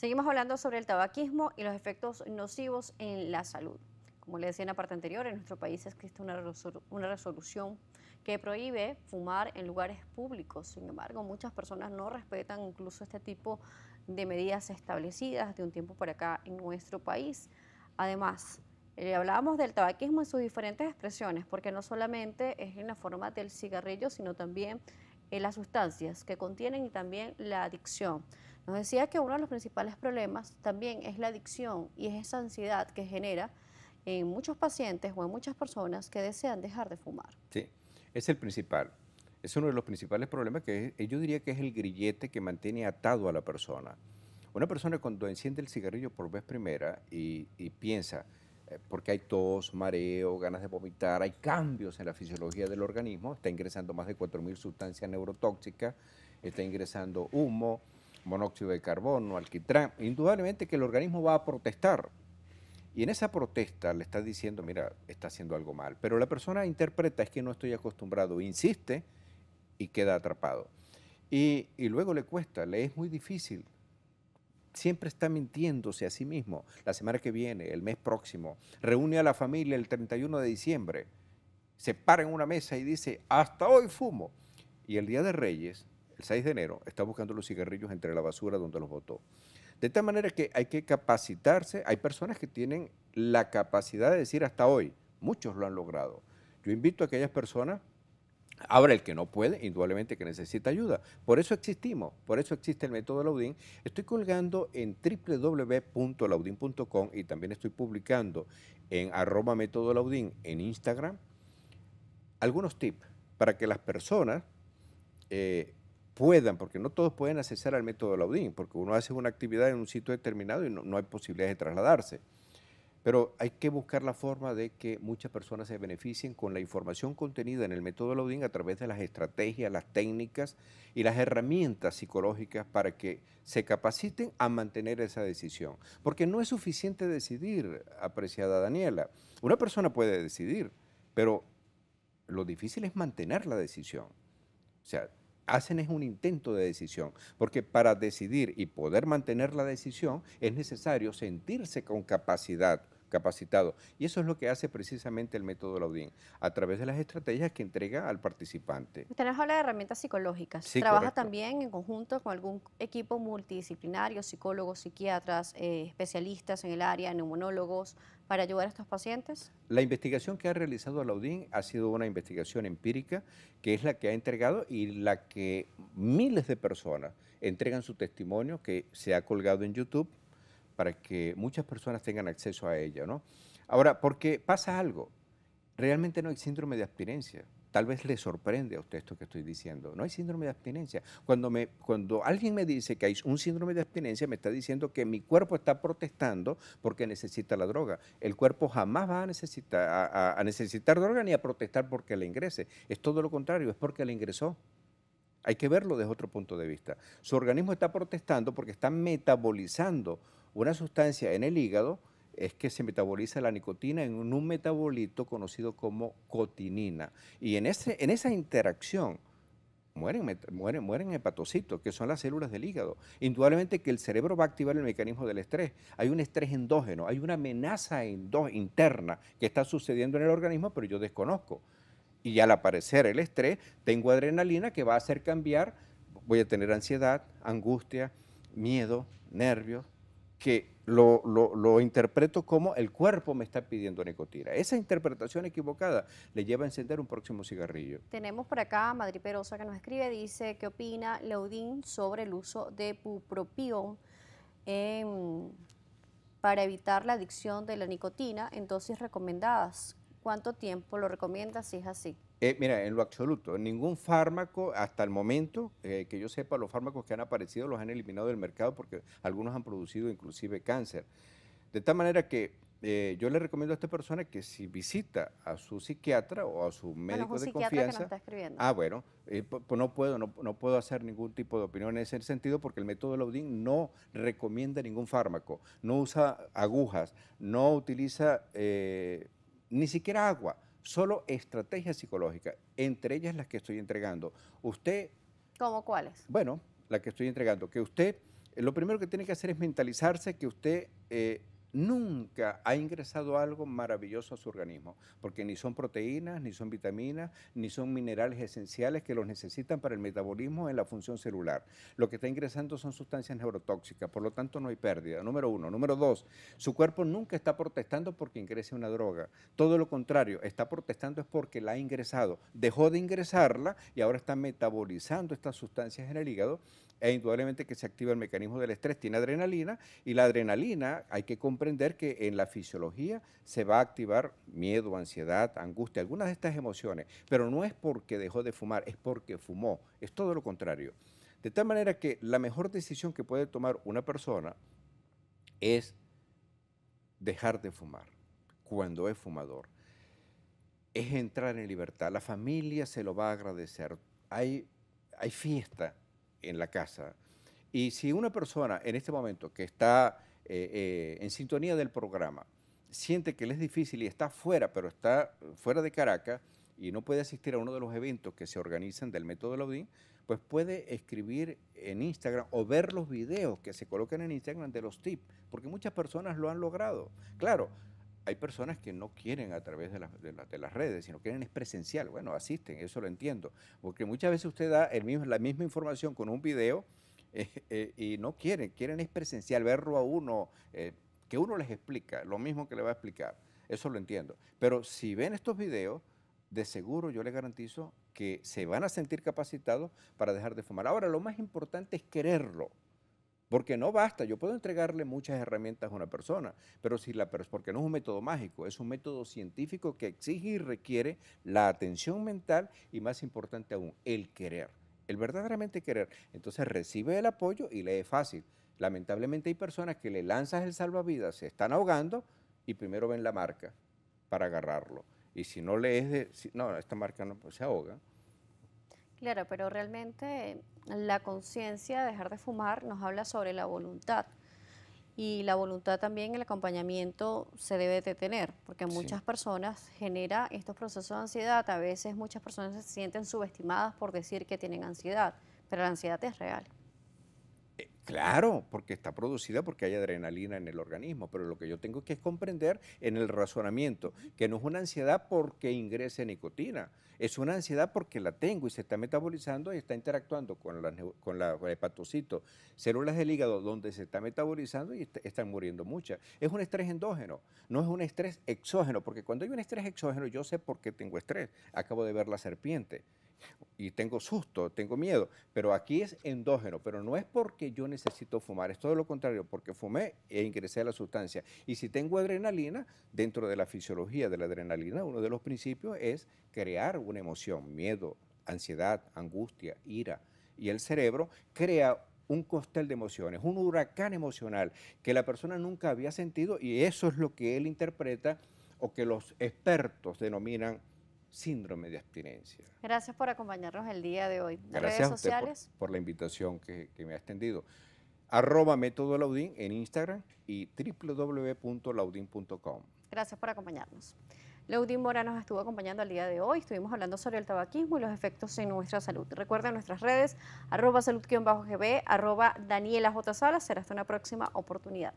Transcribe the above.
Seguimos hablando sobre el tabaquismo y los efectos nocivos en la salud. Como le decía en la parte anterior, en nuestro país existe una, una resolución que prohíbe fumar en lugares públicos. Sin embargo, muchas personas no respetan incluso este tipo de medidas establecidas de un tiempo para acá en nuestro país. Además, eh, hablábamos del tabaquismo en sus diferentes expresiones, porque no solamente es en la forma del cigarrillo, sino también en las sustancias que contienen y también la adicción. Nos decía que uno de los principales problemas también es la adicción y es esa ansiedad que genera en muchos pacientes o en muchas personas que desean dejar de fumar. Sí, es el principal. Es uno de los principales problemas que yo diría que es el grillete que mantiene atado a la persona. Una persona cuando enciende el cigarrillo por vez primera y, piensa, eh, porque hay tos, mareo, ganas de vomitar, hay cambios en la fisiología del organismo, está ingresando más de 4.000 sustancias neurotóxicas, está ingresando humo, monóxido de carbono, alquitrán, indudablemente que el organismo va a protestar. Y en esa protesta le está diciendo, mira, está haciendo algo mal. Pero la persona interpreta, es que no estoy acostumbrado, insiste y queda atrapado. Y, y luego le cuesta, le es muy difícil. Siempre está mintiéndose a sí mismo. La semana que viene, el mes próximo, reúne a la familia el 31 de diciembre, se para en una mesa y dice, hasta hoy fumo. Y el día de Reyes el 6 de enero, está buscando los cigarrillos entre la basura donde los votó De tal manera que hay que capacitarse. Hay personas que tienen la capacidad de decir hasta hoy, muchos lo han logrado. Yo invito a aquellas personas, abre el que no puede, indudablemente que necesita ayuda. Por eso existimos, por eso existe el método Laudín. Estoy colgando en www.laudin.com y también estoy publicando en arroba método Laudín en Instagram algunos tips para que las personas eh, puedan, porque no todos pueden accesar al método Laudín, porque uno hace una actividad en un sitio determinado y no, hay posibilidades de trasladarse. Pero hay que buscar la forma de que muchas personas se beneficien con la información contenida en el método Laudín a través de las estrategias, las técnicas y las herramientas psicológicas para que se capaciten a mantener esa decisión. Porque no es suficiente decidir, apreciada Daniela. Una persona puede decidir, pero lo difícil es mantener la decisión. O sea, hacen es un intento de decisión, porque para decidir y poder mantener la decisión es necesario sentirse con capacidad capacitado. Y eso es lo que hace precisamente el método Laudín, a través de las estrategias que entrega al participante. Usted nos habla de herramientas psicológicas. Sí, ¿Trabaja también en conjunto con algún equipo multidisciplinario, psicólogos, psiquiatras, eh, especialistas en el área, neumonólogos, para ayudar a estos pacientes? La investigación que ha realizado Alaudín ha sido una investigación empírica que es la que ha entregado y la que miles de personas entregan su testimonio que se ha colgado en YouTube para que muchas personas tengan acceso a ella, Ahora, porque pasa algo, realmente no hay síndrome de abstinencia. Tal vez le sorprende a usted esto que estoy diciendo. No hay síndrome de abstinencia. Cuando, me, cuando alguien me dice que hay un síndrome de abstinencia, me está diciendo que mi cuerpo está protestando porque necesita la droga. El cuerpo jamás va a necesitar, a, necesitar droga ni a protestar porque le ingrese. Es todo lo contrario, es porque le ingresó. Hay que verlo desde otro punto de vista. Su organismo está protestando porque está metabolizando una sustancia en el hígado es que se metaboliza la nicotina en un metabolito conocido como cotinina. Y en, ese, en esa interacción mueren, mueren, mueren hepatocitos, que son las células del hígado. Indudablemente que el cerebro va a activar el mecanismo del estrés. Hay un estrés endógeno, hay una amenaza interna que está sucediendo en el organismo, pero yo desconozco. Y al aparecer el estrés, tengo adrenalina que va a hacer cambiar, voy a tener ansiedad, angustia, miedo, nervios, que lo, lo, interpreto como el cuerpo me está pidiendo nicotina. Esa interpretación equivocada le lleva a encender un próximo cigarrillo. Tenemos por acá a Madrid Perosa que nos escribe, dice, ¿qué opina Leudín sobre el uso de bupropión para evitar la adicción de la nicotina en dosis recomendadas? ¿Cuánto tiempo lo recomienda si es así? Eh, mira, en lo absoluto, ningún fármaco hasta el momento, eh, que yo sepa, los fármacos que han aparecido los han eliminado del mercado porque algunos han producido inclusive cáncer. De tal manera que eh, yo le recomiendo a esta persona que si visita a su psiquiatra o a su médico es de confianza. está escribiendo. Ah, bueno, pues no puedo, no, puedo hacer ningún tipo de opinión en ese sentido porque el método de Laudin no recomienda ningún fármaco, no usa agujas, no utiliza ni siquiera agua. Solo estrategias psicológicas, entre ellas las que estoy entregando. Usted... ¿Cómo cuáles? Bueno, la que estoy entregando, que usted, lo primero que tiene que hacer es mentalizarse que usted eh, nunca ha ingresado algo maravilloso a su organismo, porque ni son proteínas, ni son vitaminas, ni son minerales esenciales que los necesitan para el metabolismo en la función celular. Lo que está ingresando son sustancias neurotóxicas, por lo tanto no hay pérdida, número uno. Número dos, su cuerpo nunca está protestando porque ingrese una droga, todo lo contrario, está protestando es porque la ha ingresado, dejó de ingresarla y ahora está metabolizando estas sustancias en el hígado e indudablemente que se activa el mecanismo del estrés, tiene adrenalina y la adrenalina hay que comprender que en la fisiología se va a activar miedo, ansiedad, angustia, algunas de estas emociones, pero no es porque dejó de fumar, es porque fumó, es todo lo contrario. De tal manera que la mejor decisión que puede tomar una persona es dejar de fumar cuando es fumador. Es entrar en libertad. La familia se lo va a agradecer. Hay, hay fiesta en la casa. Y si una persona en este momento que está eh, eh, en sintonía del programa siente que le es difícil y está fuera, pero está fuera de Caracas y no puede asistir a uno de los eventos que se organizan del método de Laudín, pues puede escribir en Instagram o ver los videos que se colocan en Instagram de los tips, porque muchas personas lo han logrado. Claro, hay personas que no quieren a través de, las redes, sino quieren es presencial. Bueno, asisten, eso lo entiendo. Porque muchas veces usted da el mismo, la misma información con un video eh, eh, y no quieren, quieren es presencial, verlo a uno, eh, que uno les explica, lo mismo que le va a explicar. Eso lo entiendo. Pero si ven estos videos, de seguro yo les garantizo que se van a sentir capacitados para dejar de fumar. Ahora, lo más importante es quererlo. Porque no basta, yo puedo entregarle muchas herramientas a una persona, pero si la porque no es un método mágico, es un método científico que exige y requiere la atención mental y más importante aún, el querer, el verdaderamente querer. Entonces recibe el apoyo y le es fácil. Lamentablemente hay personas que le lanzas el salvavidas, se están ahogando y primero ven la marca para agarrarlo. Y si no lees de, no, esta marca no pues se ahoga. Claro, pero realmente eh, la conciencia de dejar de fumar nos habla sobre la voluntad. Y la voluntad también, el acompañamiento se debe de tener, porque muchas personas genera estos procesos de ansiedad. A veces muchas personas se sienten subestimadas por decir que tienen ansiedad, pero la ansiedad es real. Claro, porque está producida porque hay adrenalina en el organismo, pero lo que yo tengo que es comprender en el razonamiento, que no es una ansiedad porque ingrese nicotina, es una ansiedad porque la tengo y se está metabolizando y está interactuando con la, con hepatocito, células del hígado donde se está metabolizando y están muriendo muchas. Es un estrés endógeno, no es un estrés exógeno, porque cuando hay un estrés exógeno yo sé por qué tengo estrés. Acabo de ver la serpiente y tengo susto, tengo miedo, pero aquí es endógeno, pero no es porque yo necesito fumar, es todo lo contrario, porque fumé e ingresé a la sustancia. Y si tengo adrenalina, dentro de la fisiología de la adrenalina, uno de los principios es crear una emoción, miedo, ansiedad, angustia, ira. Y el cerebro crea un costel de emociones, un huracán emocional que la persona nunca había sentido y eso es lo que él interpreta o que los expertos denominan síndrome de abstinencia. Gracias por acompañarnos el día de hoy. Gracias redes a usted Por, la invitación que, me ha extendido. Arroba método Laudín en Instagram y www.laudin.com. Gracias por acompañarnos. Laudín Mora nos estuvo acompañando el día de hoy. Estuvimos hablando sobre el tabaquismo y los efectos en nuestra salud. Recuerden nuestras redes, arroba salud-gb, arroba Daniela J. Sala. Será hasta una próxima oportunidad.